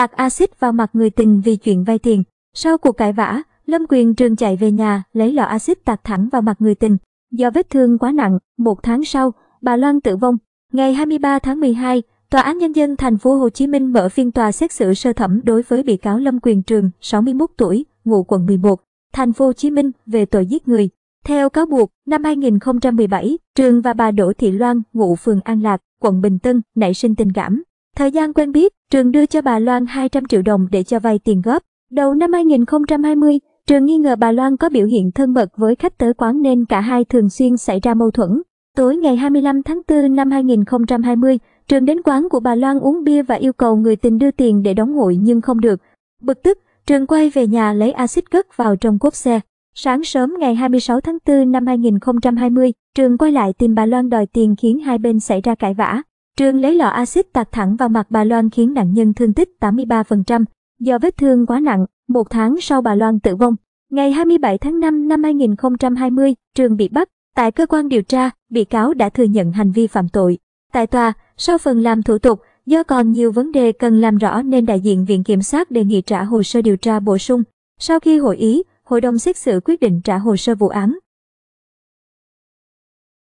tạt axit vào mặt người tình vì chuyện vay tiền. Sau cuộc cãi vã, Lâm Quyền Trường chạy về nhà lấy lọ axit tạt thẳng vào mặt người tình. Do vết thương quá nặng, một tháng sau, bà Loan tử vong. Ngày 23 tháng 12, Tòa án Nhân dân thành phố Hồ Chí Minh mở phiên tòa xét xử sơ thẩm đối với bị cáo Lâm Quyền Trường, 61 tuổi, ngụ quận 11, thành phố Hồ Chí Minh về tội giết người. Theo cáo buộc, năm 2017, Trường và bà Đỗ Thị Loan, ngụ phường An Lạc, quận Bình Tân, nảy sinh tình cảm. Thời gian quen biết, Trường đưa cho bà Loan 200 triệu đồng để cho vay tiền góp. Đầu năm 2020, Trường nghi ngờ bà Loan có biểu hiện thân mật với khách tới quán nên cả hai thường xuyên xảy ra mâu thuẫn. Tối ngày 25 tháng 4 năm 2020, Trường đến quán của bà Loan uống bia và yêu cầu người tình đưa tiền để đóng hội nhưng không được. Bực tức, Trường quay về nhà lấy axit cất vào trong cốp xe. Sáng sớm ngày 26 tháng 4 năm 2020, Trường quay lại tìm bà Loan đòi tiền khiến hai bên xảy ra cãi vã. Trường lấy lọ axit tạt thẳng vào mặt bà Loan khiến nạn nhân thương tích 83%. Do vết thương quá nặng, một tháng sau bà Loan tử vong. Ngày 27 tháng 5 năm 2020, Trường bị bắt. Tại cơ quan điều tra, bị cáo đã thừa nhận hành vi phạm tội. Tại tòa, sau phần làm thủ tục, do còn nhiều vấn đề cần làm rõ nên đại diện Viện Kiểm sát đề nghị trả hồ sơ điều tra bổ sung. Sau khi hội ý, hội đồng xét xử quyết định trả hồ sơ vụ án.